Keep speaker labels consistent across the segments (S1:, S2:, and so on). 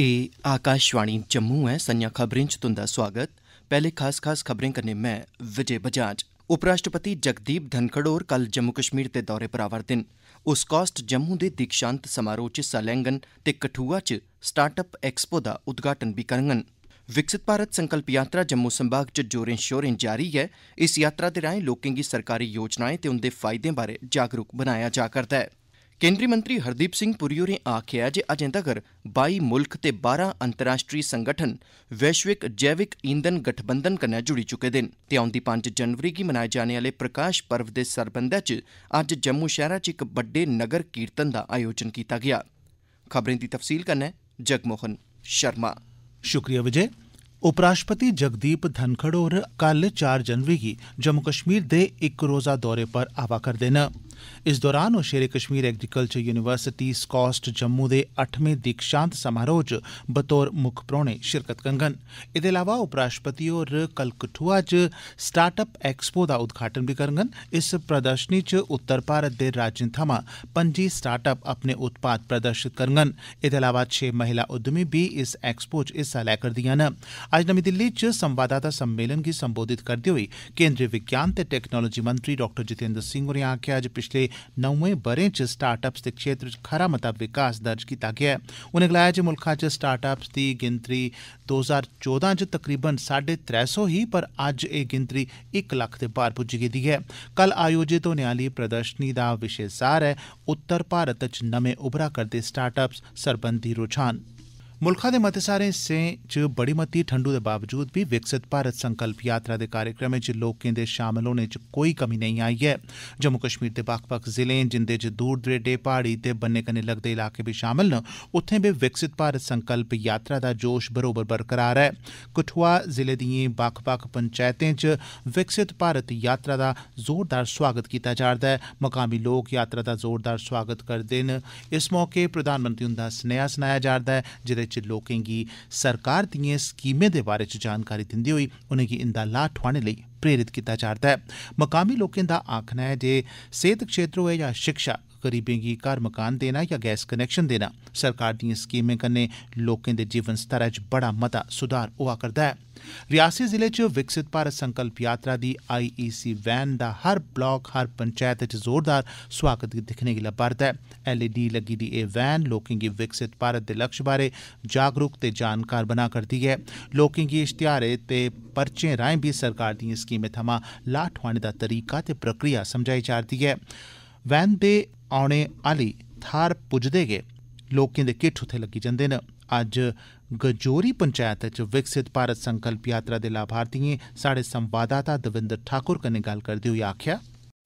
S1: एह् आकाशवाणी जम्मू ऐ संझां खबरें च तुंदा सोआगत पैहले खास खास खबरें कन्नै में विजय बजाज उपराष्ट्रपति जगदीप धनखड़ होर कल जम्मू कश्मीर दे दौरे पर आवा'रदे न ओह् स्कास्ट जम्मू दे दीक्षांत समारोह च हिस्सा लैङन ते कठुआ च स्टार्टअप एक्सपो दा उद्घाटन बी करङन विकसित भारत संकल्प यात्रा जम्मू संभाग च जोरें शोरें जारी ऐ इस यात्रा दे राएं लोकें गी सरकारी योजनाएं ते उंदे फायदें बारै जागरूक बनाया जा करदा ऐ ਕੇਂਦਰੀ ਮੰਤਰੀ ਹਰਦੀਪ ਸਿੰਘ ਪੁਰੀ ਹੋਰੇ ਆਖਿਆ ਜੇ ਅਜੇ ਤੱਕ 22 ਮੁਲਕ ਤੇ 12 ਅੰਤਰਰਾਸ਼ਟਰੀ ਸੰਗਠਨ ਵੈਸ਼ਵਿਕ ਜੈਵਿਕ ਈਂਧਨ ਗਠਬੰਧਨ ਕੰਨੇ ਜੁੜੀ ਚੁਕੇ ਦਿਨ ਤੇ ਆਉਂਦੀ 5 ਜਨਵਰੀ ਕੀ ਮਨਾਏ ਜਾਣ ਵਾਲੇ ਪ੍ਰਕਾਸ਼ ਪਰਵ ਦੇ ਸਰਬੰਧ ਚ ਅੱਜ ਜੰਮੂ ਸ਼ਹਿਰਾ ਚ ਇੱਕ ਵੱਡੇ ਨਗਰ ਕੀਰਤਨ ਦਾ ਆਯੋਜਨ ਕੀਤਾ ਗਿਆ ਖਬਰਾਂ ਦੀ ਤਫਸੀਲ ਕੰਨੇ ਜਗਮੋਹਨ ਸ਼ਰਮਾ
S2: ਸ਼ੁਕਰੀਆ ਵਿਜੇ ਉਪਰਾਸ਼ਪਤੀ ਜਗਦੀਪ ਧਨਖੜੋਰ ਕੱਲ 4 ਜਨਵਰੀ ਕੀ ਜੰਮੂ ਕਸ਼ਮੀਰ ਦੇ ਇੱਕ ਰੋਜ਼ਾ ਦੌਰੇ ਪਰ ਆਵਾ ਕਰਦੇ ਨੇ इस दौरान ओ शेरे कश्मीर एग्रीकल्चर यूनिवर्सिटी स्कास्ट जम्मू दे अट्ठमें दीक्षांत समारोह च बतौर मुक्ख परौह्ने शिरकत करङन एह्दे इलावा उपराष्ट्रपति होर कल कठुआ च स्टार्टअप एक्सपो दा उद्घाटन बी करङन इस प्रदर्शनी च उत्तर भारत दे राज्यें थमां पं'जी स्टार्टअप अपने उत्पाद प्रदर्शित करङन एह्दे इलावा छे महिला उद्यमी बी इस एक्सपो च हिस्सा लै करदियां न अज्ज नमीं दिल्ली च संवाददाता सम्मेलन गी संबोधित करदे होई केंद्रीय विज्ञान ते टैक्नालोजी मंत्री डॉ जितेंद्र सिंह होरें आखेआ जे पिछले नौवें ब'रें च स्टार्टअप्स दे क्षेत्र च खरा मता विकास दर्ज कीता गेआ ऐ उनें गलाया जे मुल्खै च स्टार्टअप्स दी गिनतरी दो हजार चौदां च तकरीबन साढ़े त्रै सौ ही पर अज्ज एह् गिनतरी इक लक्ख दे पार पुज्जी गेदी ऐ कल आयोजित होने आली प्रदर्शनी दा विशे सार ऐ उत्तर भारत च नमें उभरा करदे स्टार्टअप्स सरबंधी रूझान मुल्खै दे मते सारे हिस्सें च बड़ी मती ठंडू दे बावजूद बी विकसित भारत संकल्प यात्रा दे कार्यक्रमें च लोकें दे शामल होने च कोई कमी नेई आई ऐ जम्मू कश्मीर दे बक्ख बक्ख जिलें जिंदे च दूर दरेडे पहाड़ी ते बन्ने कन्नै लगदे इलाके बी शामल न उत्थें बी विकसित भारत संकल्प यात्रा दा जोश बरोबर बरकरार ऐ कठुआ जिले दिएं बक्ख बक्ख पंचैतें च विकसित भारत यात्रा दा जोरदार सोआगत कीता जा'रदा ऐ मकामी लोक यात्रा दा जोरदार सोआगत करदे न इस मौके प्रधानमंत्री हुंदा सनेहा सनाया जा'रदा ऐ जेदे च लोकें गी सरकार दिएं स्कीमें दे बारै च जानकारी दिंदे होई उनेंगी इंदा लाह् ठोआने लेई प्रेरित कीता जा'रदा ऐ मकामी लोकें दा आक्खना ऐ जे सेहत क्षेत्र होऐ जां शिक्षा गरीबें गी घर मकान देना या गैस कनैक्शन देना सरकार दिएं स्कीमें कन्नै लोकें दे जीवन स्तरै च बड़ा मता सुधार होआ करदा ऐ रियासी जिले च विकसित भारत संकल्प यात्रा दी आईईसी वैन दा हर ब्लाक हर पंचैत च जोरदार स्वागत दिक्खने गी लब्बा'रदा ऐ एलईडी लग्गी दी एह् वैन लोकें गी विकसित भारत दे लक्ष्य बारै जागरूक ते जानकार बना करदी ऐ लोकें गी इश्तेहारें ते पर्चें राएं बी सरकार दिएं स्कीमें थमां लाह् ठोआने दा तरीका ते प्रक्रिया समझाई जा'रदी ऐ वैन दे औने आली थाह्र पुजदे गै लोकें दे किट्ठ उत्थे लग्गी जंदे न अज्ज गजोरी पंचैत च विकसित भारत संकल्प यात्रा दे लाभार्थिएं स्हाड़े संवाददाता देविंदर ठाकुर कन्नै गल्ल करदे होई आक्खेआ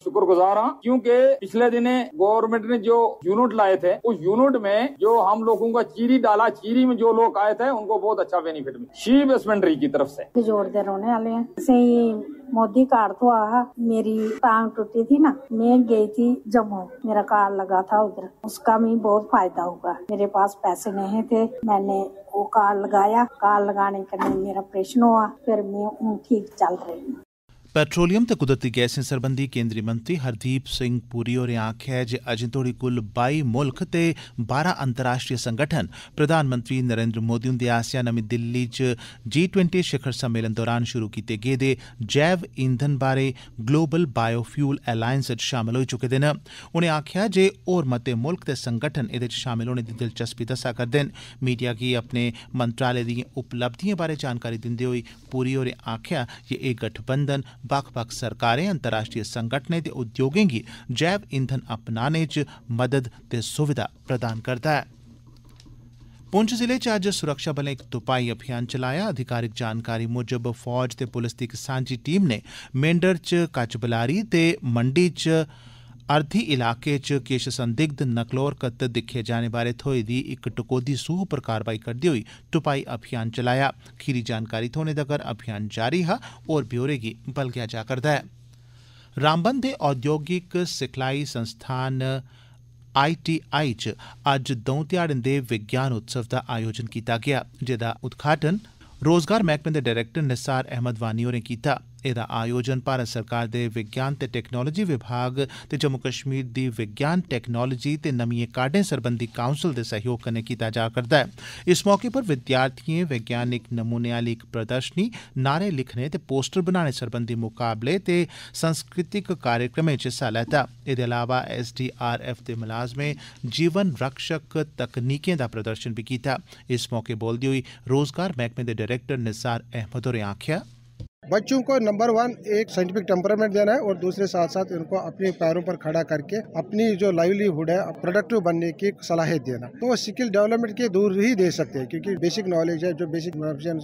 S2: शुक्रगुजार हूँ क्योंकि पिछले दिन गवर्नमेंट ने जो यूनिट लाए
S1: थे उस यूनिट में जो हम लोगों का चीरी डाला चीरी में जो लोग आए थे उनको बहुत अच्छा बेनिफिट मिला शिव हस्बेंड्री की तरफ से जोड़ दे रोने वाले हैं मोदी कार्ड तो आ हाँ, मेरी टांग टूटी थी ना मैं गई थी जम्मू मेरा कार्ड लगा था उधर उसका भी बहुत फायदा होगा मेरे पास पैसे नहीं थे मैंने वो कार्ड लगाया कार्ड लगाने के मेरा ऑपरेशन हुआ फिर मैं ठीक चल रही हूँ
S2: पेट्रोलियम ਤੇ ਕੁਦਰਤੀ ਗੈਸਾਂ ਸੰਬੰਧੀ ਕੇਂਦਰੀ ਮੰਤਰੀ ਹਰਦੀਪ ਸਿੰਘ ਪੁਰੀ होरें आखेआ ऐ जे अजें तोड़ी कुल 22 मुल्ख ते 12 अंतर्राष्ट्रीय संगठन प्रधानमंत्री नरेन्द्र मोदी हुंदे आसेआ नमीं दिल्ली च जी ट्वेंटी शिखर सम्मेलन दौरान शुरू कीते गेदे जैव ईंधन बारे ग्लोबल बायोफ्यूल एलायंस च शामल होई चुके दे न उनें आखेआ जे होर मते मुल्ख ते संगठन एह्दे च शामल होने दी दिलचस्पी दस्सा करदे न मीडिया गी अपने मंत्रालय दिएं उपलब्धिएं बारे जानकारी दिंदे होई पुरी होरें आखेआ जे एह् गठबंधन बक्ख बक्ख सरकारें अंतर्राष्ट्रीय संगठनें ते उद्योगें गी जैव ईंधन अपनाने च मदद ते सुविधा प्रदान करदा ऐ पुंछ जिले च अज्ज सुरक्षाबलें इक तुपाई अभियान चलाया अधिकारिक जानकारी मुजब फौज ते पुलस दी इक सांझी टीम ने मेंढर च कच्चबलारी ते मंडी च अर्थी इलाके च किश संदिग्ध नकलो हरकत दिक्खे जाने बारै थ्होई दी इक टकोदी सूह पर कारवाई करदे होई तुपाई अभियान चलाया खीरी जानकारी थ्होने तगर अभियान जारी हा और ब्यौरे गी बलगेआ जा करदा ऐ रामबन दे औद्योगिक सिखलाई संस्थान आईटीआई च अज्ज द'ऊं ध्याड़ें दे विज्ञान उत्सव दा आयोजन कीता गेआ जेदा उद्घाटन रोजगार मैह्कमे दे डायरेक्टर निसार अहमद वानी होरें कीता कीता एह्दा आयोजन भारत सरकार दे विज्ञान ते टैक्नालोजी विभाग ते जम्मू कश्मीर दी विज्ञान टैक्नालोजी ते नमिएं काड्डें सरबंधी काउंसल दे सैह्योग कन्नै कीता जा करदा ऐ इस मौके पर विद्यार्थिएं वैज्ञानिक नमूने आली इक प्रदर्शनी नारे लिखने ते पोस्टर बनाने सरबंधी मुकाबले ते सांस्कृतिक कार्यक्रमें च हिस्सा लैता एह्दे अलावा एसडीआरएफ दे मलाजमें जीवन रक्षक तकनीकें दा प्रदर्शन बी कीता इस मौके बोलदे होई रोजगार मैह्कमे दे डरैक्टर निसार अहमद होरें आखेआ बच्चों को नंबर वन एक साइंटिफिक टेम्परामेंट देना है और दूसरे साथ साथ उनको अपने पैरों पर खड़ा करके अपनी जो लाइवलीहुड है प्रोडक्टिव बनने की सलाह देना तो वो स्किल डेवलपमेंट के दूर ही दे सकते हैं क्योंकि बेसिक नॉलेज है जो बेसिक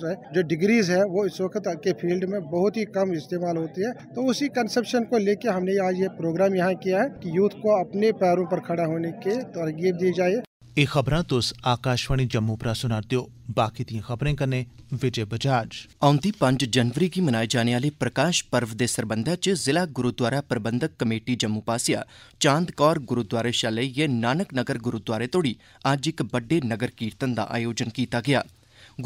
S2: है जो डिग्रीज है वो इस वक्त के फील्ड में बहुत ही कम इस्तेमाल होती है तो उसी कंसेप्शन को लेकर हमने आज ये प्रोग्राम यहाँ किया है कि यूथ को अपने पैरों पर खड़ा होने की तरगीब
S1: दी जाए ਇਹ ਖਬਰਾਂ ਤੁਸ ਆਕਾਸ਼ਵਾਣੀ ਜੰਮੂ ਪ੍ਰਾ ਸੁਣਾਰਦੇ ਹੋ ਬਾਕੀ ਦੀਆਂ ਖਬਰਾਂ ਕਰਨੇ ਵਿਜੇ ਬਜਾਜ ਆਉਂਦੀ 5 ਜਨਵਰੀ ਕੀ ਮਨਾਏ ਜਾਣੇ ਵਾਲੇ ਪ੍ਰਕਾਸ਼ ਪਰਵ ਦੇ ਸਰਬੰਧਾ ਚ ਜ਼ਿਲ੍ਹਾ ਗੁਰਦੁਆਰਾ ਪ੍ਰਬੰਧਕ ਕਮੇਟੀ ਜੰਮੂ ਪਾਸਿਆ ਚਾਂਦ ਕੌਰ ਗੁਰਦੁਆਰੇ ਸ਼ਾਲੇ ਇਹ ਨਾਨਕ ਨਗਰ ਗੁਰਦੁਆਰੇ ਤੋੜੀ ਅੱਜ ਇੱਕ ਵੱਡੇ ਨਗਰ ਕੀਰਤਨ ਦਾ ਆਯੋਜਨ ਕੀਤਾ ਗਿਆ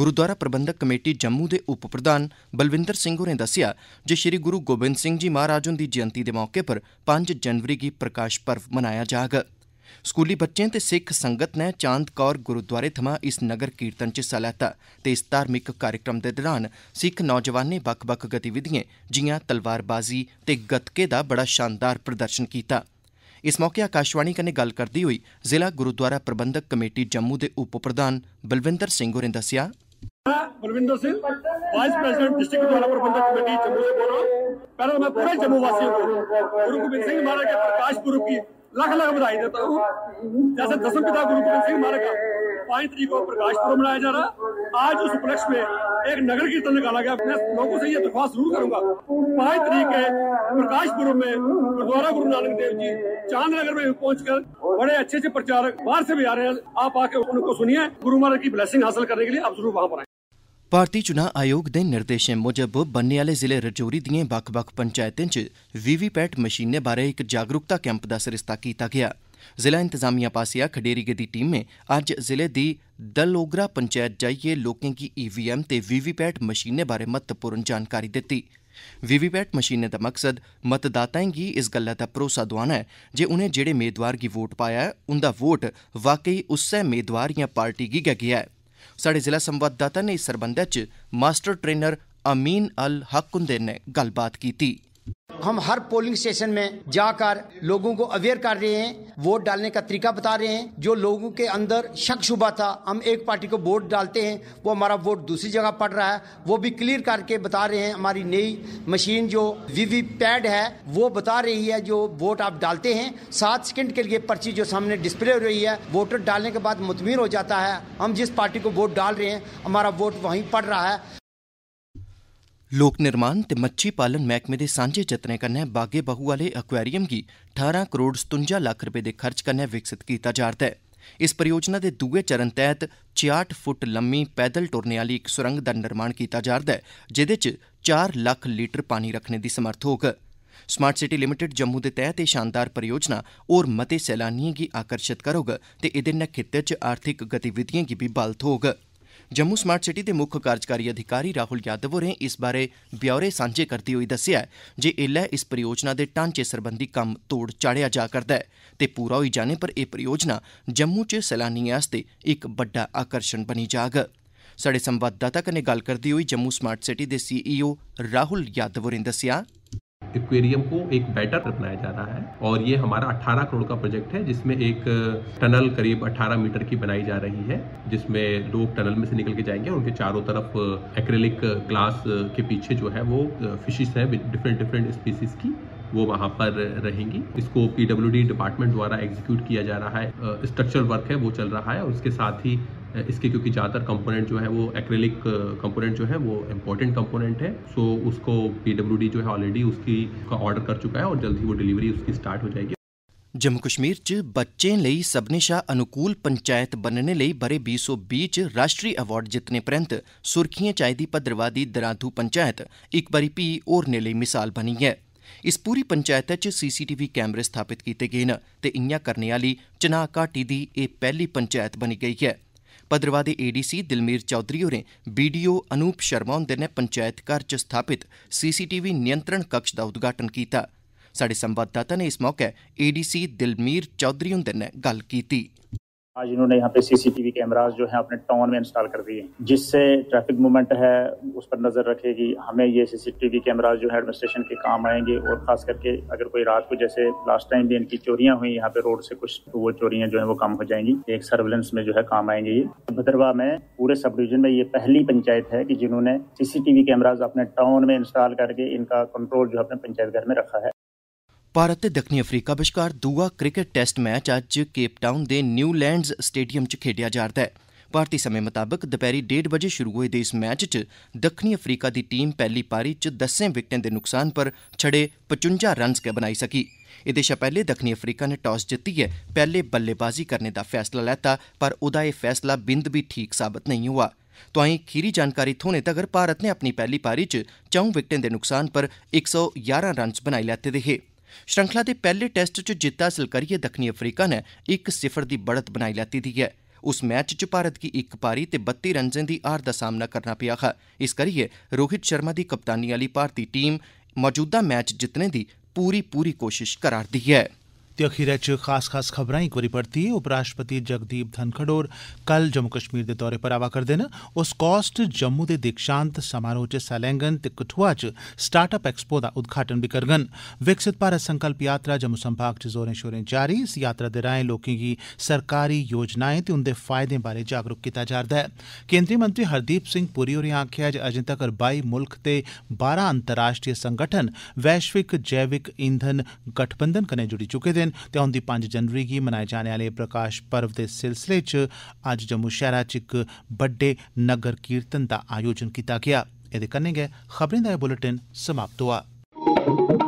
S1: ਗੁਰਦੁਆਰਾ ਪ੍ਰਬੰਧਕ ਕਮੇਟੀ ਜੰਮੂ ਦੇ ਉਪ ਪ੍ਰਧਾਨ ਬਲਵਿੰਦਰ ਸਿੰਘ ਹੋਰੇ ਦੱਸਿਆ ਜੇ ਸ੍ਰੀ ਗੁਰੂ ਗੋਬਿੰਦ ਸਿੰਘ ਜੀ ਮਹਾਰਾਜ ਹੁੰਦੀ ਜਯੰਤੀ ਦੇ ਮੌਕੇ ਪਰ 5 ਜਨਵਰੀ ਕੀ ਪ੍ਰਕਾਸ਼ ਪਰਵ ਮਨਾਇਆ ਜਾਗਾ ਸਕੂਲੀ ਬੱਚੇ ਤੇ ਸਿੱਖ ਸੰਗਤ ਨੇ ਚਾਂਦਕੌਰ ਗੁਰਦੁਆਰੇ ਥਮਾ ਇਸ ਨਗਰ ਕੀਰਤਨ ਚ ਹਿੱਸਾ ਤੇ ਇਸ ਧਾਰਮਿਕ ਕਾਰਜਕ੍ਰਮ ਦੇ ਦੌਰਾਨ ਸਿੱਖ ਨੌਜਵਾਨਾਂ ਨੇ ਵੱਖ-ਵੱਖ ਗਤੀਵਿਧੀਆਂ ਜਿਵੇਂ ਤਲਵਾਰਬਾਜ਼ੀ ਤੇ ਗੱਤਕੇ ਦਾ ਬੜਾ ਸ਼ਾਨਦਾਰ ਪ੍ਰਦਰਸ਼ਨ ਕੀਤਾ ਇਸ ਮੌਕੇ ਆਕਾਸ਼ਵਾਣੀ ਕਨੇ ਗੱਲ ਕਰਦੀ ਹੋਈ ਜ਼ਿਲ੍ਹਾ ਗੁਰਦੁਆਰਾ ਪ੍ਰਬੰਧਕ ਕਮੇਟੀ ਜੰਮੂ ਦੇ ਉਪ ਪ੍ਰਧਾਨ ਬਲਵਿੰਦਰ ਸਿੰਘ ਹੋਰੇ ਦੱਸਿਆ Balwinder Singh vice president district Gurdwara Prabandhak committee Jammu ਦੇ ਬੋਲੋ ਪਹਿਲਾਂ ਮੈਂ ਪੂਰੇ ਜੰਮੂ ਵਾਸੀਆਂ ਨੂੰ ਗੁਰੂ ਗੋਬਿੰਦ ਸਿੰਘ ਮਹਾਰਾਜ ਦੇ ਪ੍ਰਕਾਸ਼ ਪੁਰਬ ਦੀ लख लख बधाई देता हूँ जैसे दसम पिता गुरु गोविंद सिंह महाराज का पांच तरीक को प्रकाश पर्व मनाया जा रहा आज उस उपलक्ष्य में एक नगर कीर्तन निकाला गया मैं लोगों से ये दरख्वास्त जरूर करूंगा पांच तरीक के प्रकाश पर्व में गुरुद्वारा गुरु नानक देव जी चांद नगर में पहुँच बड़े अच्छे अच्छे प्रचारक बाहर से भी आ रहे हैं आप आके उनको सुनिए गुरु महाराज की ब्लेसिंग हासिल करने के लिए आप जरूर वहाँ पर आए भारती चुनां आयोग दे निर्देशें मुजब बन्ने आह्ले जिले राजौरी दिएं बक्ख बक्ख पंचैतें च वीवीपैट मशीनें बारे इक जागरूकता कैंप दा सरिस्ता कीता गया जिला इंतजामिया पासेआ खडेरी गेदी टीमें अज्ज जिले दी दलओगरा पंचैत जाइयै लोकें गी ईवीएम ते वीवीपैट मशीनें बारे महत्वपूर्ण जानकारी दित्ती वीवीपैट मशीनें दा मकसद मतदाताएं गी इस गल्लै दा भरोसा दोआना ऐ जे उनें जेहड़े मेदवार गी वोट पाया ऐ उंदा वोट वाकई उस्सै मेदवार यां पार्टी गी गै गेआ ऐ ਸਾਡੇ ਜ਼ਿਲ੍ਹਾ ਸੰਵਾਦਦਾਤਾ ਨੇ ਇਸ ਸਬੰਧ ਮਾਸਟਰ ਟ੍ਰੇਨਰ ਅਮੀਨ ਅਲ ਹਕੁੰਦੇ ਨੇ ਗੱਲਬਾਤ ਕੀਤੀ हम हर पोलिंग स्टेशन में जाकर लोगों को अवेयर कर रहे हैं वोट डालने का तरीका बता रहे हैं जो लोगों के अंदर शक शुबा था हम एक पार्टी को वोट डालते हैं वो हमारा वोट दूसरी जगह पड़ रहा है वो भी क्लियर करके बता रहे हैं हमारी नई मशीन जो वीवी पैड है वो बता रही है जो वोट आप डालते हैं सात सेकेंड के लिए पर्ची जो सामने डिस्प्ले हो रही है वोटर डालने के बाद मुतमिन हो जाता है हम जिस पार्टी को वोट डाल रहे हैं हमारा वोट वहीं पड़ रहा है ਲੋਕ ਨਿਰਮਾਣ ਤੇ ਮੱਛੀ ਪਾਲਣ ਮਹਿਕਮੇ ਦੇ ਸਾਂਝੇ ਯਤਨਾਂ ਕਰਨੇ ਬਾਗੇ ਬਹੂ ਵਾਲੇ ਐਕੁਆਰੀਅਮ ਕੀ 18 ਕਰੋੜ 57 ਲੱਖ ਰੁਪਏ ਦੇ ਖਰਚ ਕਰਨੇ ਵਿਕਸਿਤ ਕੀਤਾ ਜਾ ਰਿਹਾ ਹੈ ਇਸ ਪਰਿਯੋਜਨਾ ਦੇ ਦੂਏ ਚਰਨ ਤਹਿਤ 66 ਫੁੱਟ ਲੰਮੀ ਪੈਦਲ ਟੁਰਨੇ ਵਾਲੀ ਇੱਕ ਸੁਰੰਗ ਦਾ ਨਿਰਮਾਣ ਕੀਤਾ ਜਾ ਰਿਹਾ ਹੈ ਜਿਹਦੇ ਚ 4 ਲੱਖ ਲੀਟਰ ਪਾਣੀ ਰੱਖਣੇ ਦੀ ਸਮਰਥ ਹੋਗ ਸਮਾਰਟ ਸਿਟੀ ਲਿਮਟਿਡ ਜੰਮੂ ਦੇ ਤਹਿਤ ਇਹ ਸ਼ਾਨਦਾਰ ਪਰਿਯੋਜਨਾ ਔਰ ਮਤੇ ਸੈਲਾਨੀਆਂ ਕੀ ਆਕਰਸ਼ਿਤ ਕਰੋਗ ਤੇ ਇਹਦੇ ਨਾਲ ਖੇਤਰ ਚ ਆਰਥਿਕ ਗਤੀਵਿਧੀਆਂ ਕੀ ਵੀ ਬਲ ਥੋਗਾ जम्मू स्मार्ट सिटी दे मुक्ख कार्जकारी अधिकारी राहुल यादव होरें इस बारै ब्यौरे सांझे करदे होई दस्सेआ ऐ जे ऐल्लै इस परियोजना दे ढांचे सरबंधी कम्म तोढ़ चाढ़ेआ जा करदा ऐ ते पूरा होई जाने पर एह् परियोजना जम्मू च सैलानिएं आस्तै इक बड्डा आकर्षण बनी जाग स्हाड़े संवाददाता कन्नै गल्ल करदे होई जम्मू स्मार्ट सिटी दे सीईओ राहुल यादव होरें दस्सेआ एक्वेरियम को एक बेटर बनाया जा रहा है और ये हमारा 18 करोड़ का प्रोजेक्ट है जिसमें एक टनल करीब 18 मीटर की बनाई जा रही है जिसमें लोग टनल में से निकल के जाएंगे और उनके चारों तरफ एक्रेलिक ग्लास के पीछे जो है वो फिशिज है डिफरेंट डिफरेंट स्पीसीज की वो वहाँ पर रहेंगी इसको पीडब्ल्यूडी डिपार्टमेंट द्वारा एग्जीक्यूट किया जा रहा है स्ट्रक्चर वर्क है वो चल रहा है और उसके साथ ही इसके क्योंकि ज़्यादातर कंपोनेंट जो है वो एक्रेलिक कंपोनेंट जो है वो इम्पोर्टेंट कंपोनेंट है सो उसको पी जो है ऑलरेडी उसकी का ऑर्डर कर चुका है और जल्द ही वो डिलीवरी उसकी स्टार्ट हो जाएगी जम्मू कश्मीर च बच्चे लेई सब्भनें शा अनुकूल पंचायत बनने लेई ब'रे 2020 च राष्ट्रीय अवार्ड जितने परैंत सुर्खियें च आई दी भद्रवाह दी पंचायत इक बारी भी होरने लेई मिसाल बनी ऐ इस पूरी पंचायत च सीसीटीवी कैमरे स्थापित कीते गए न ते इयां करने आह्ली चनाह घाटी दी एह् पहली पंचायत बनी गई ऐ भद्रवाह दे एडीसी दिलमीर चौधरी होरें बीडीओ अनूप शर्मा हुंदे नै पंचैत घर च स्थापित सीसीटीवी नियंत्रण कक्ष दा उद्घाटन कीता स्हाड़े संवाददाता नै इस मौके एडीसी दिलमीर चौधरी हुंदे नै गल्ल कीती
S2: आज इन्होंने यहाँ पे सीसीटीवी कैमराज जो है अपने टाउन में इंस्टॉल कर दिए जिससे ट्रैफिक मूवमेंट है उस पर नजर रखेगी हमें ये सीसीटीवी कैमराज जो है एडमिनिस्ट्रेशन के काम आएंगे और खास करके अगर कोई रात को जैसे लास्ट टाइम भी इनकी चोरियां हुई यहाँ पे रोड से कुछ तो वो चोरियां जो है वो कम हो जाएंगी एक सर्वेलेंस में जो है काम आएंगे ये भद्रवा में पूरे सब डिविजन में ये पहली पंचायत है की जिन्होंने सीसीटीवी कैमराज अपने टाउन में इंस्टॉल करके इनका कंट्रोल जो अपने पंचायत घर में रखा है
S1: ਭਾਰਤ ਤੇ ਦੱਖਣੀ ਅਫਰੀਕਾ ਵਿਚਕਾਰ ਦੂਆ ਕ੍ਰਿਕਟ ਟੈਸਟ ਮੈਚ ਅੱਜ ਕੇਪ ਟਾਊਨ ਦੇ ਨਿਊ ਲੈਂਡਸ ਸਟੇਡੀਅਮ 'ਚ ਖੇਡਿਆ ਜਾ ਰਿਹਾ ਹੈ। ਭਾਰਤੀ ਸਮੇਂ ਮੁਤਾਬਕ ਦੁਪਹਿਰੀ 1:30 ਵਜੇ ਸ਼ੁਰੂ ਹੋਏ ਦੇ ਇਸ ਮੈਚ 'ਚ ਦੱਖਣੀ ਅਫਰੀਕਾ ਦੀ ਟੀਮ ਪਹਿਲੀ ਪਾਰੀ 'ਚ 10 ਵਿਕਟਾਂ ਦੇ ਨੁਕਸਾਨ ਪਰ ਛੜੇ 55 ਰਨਸ ਕੇ ਬਣਾਈ ਸਕੀ। ਇਹਦੇ ਸ਼ਾ ਪਹਿਲੇ ਦੱਖਣੀ ਅਫਰੀਕਾ ਨੇ ਟਾਸ ਜਿੱਤੀ ਹੈ ਪਹਿਲੇ ਬੱਲੇਬਾਜ਼ੀ ਕਰਨੇ ਦਾ ਫੈਸਲਾ ਲੈਤਾ ਪਰ ਉਹਦਾ ਇਹ ਫੈਸਲਾ ਬਿੰਦ ਵੀ ਠੀਕ ਸਾਬਤ ਨਹੀਂ ਹੋਆ। ਤੁਹਾਈਂ ਖੀਰੀ ਜਾਣਕਾਰੀ ਤੋਂ ਨੇ ਤੱਕ ਭਾਰਤ ਨੇ ਆਪਣੀ ਪਹਿਲੀ ਪਾਰੀ 'ਚ 4 ਵਿਕਟਾਂ ਦੇ ਨੁਕਸਾਨ ਪਰ 111 ਰਨਸ ਬਣਾਈ ਲੈਤੇ ਦੇਹੇ। ਸ਼੍ਰੰਖਲਾ ਦੇ ਪਹਿਲੇ ਟੈਸਟ 'ਚ ਜਿੱਤ ਹਾਸਲ ਕਰੀਏ ਦੱਖਣੀ ਅਫਰੀਕਾ ਨੇ 1-0 ਦੀ ਬੜਤ ਬਣਾਈ ਲੈਤੀ ਦੀ ਹੈ ਉਸ ਮੈਚ 'ਚ ਭਾਰਤ ਦੀ ਇੱਕ ਪਾਰੀ ਤੇ 32 ਰਨਾਂ ਦੀ ਹਾਰ ਦਾ ਸਾਹਮਣਾ ਕਰਨਾ ਪਿਆ ਖਾ ਇਸ ਕਰੀਏ ਰੋਹਿਤ ਸ਼ਰਮਾ ਦੀ ਕਪਤਾਨੀ ਵਾਲੀ ਭਾਰਤੀ ਟੀਮ ਮੌਜੂਦਾ ਮੈਚ ਜਿੱਤਨੇ ਦੀ ਪੂਰੀ ਪੂਰੀ ਕੋਸ਼ਿਸ਼ ਕਰਾਰਦੀ ਹੈ ते अखीरै च खास खास खबरां इक बारी परतियै उप राष्ट्रपति
S2: जगदीप धनखड़ होर कल जम्मू कश्मीर दे दौरे पर आवा करदे न ओ स्कास्ट जम्मू दे दीक्षांत समारोह च हिस्सा लैंगन ते कठुआ च स्टार्ट अप एक्सपो दा उद्घाटन बी करगंन विकसित भारत संकल्प यात्रा जम्मू संभाग च जोरें शोरें जारी इस यात्रा दे राएं लोकें गी सरकारी योजनाएं ते उन्दे फायदें बारै जागरूक कीता जा'रदा ऐ केन्द्री मंत्री हरदीप सिंह पुरी होरें आक्खेआ जे अजें तक्कर बाई मुल्ख ते बारां अंतर्राष्ट्रीय संगठन वैश्विक जैविक ईंधन गठबंधन कन्नै जुड़ी चुके दे दिन ते औंदी 5 जनवरी गी मनाए जाने आले प्रकाश पर्व दे सिलसिले च अज्ज जम्मू शैहरा च इक बड्डे नगर कीर्तन दा आयोजन कीता गेआ एह्दे कन्नै गै खबरें दा एह् बुलेटिन समाप्त होआ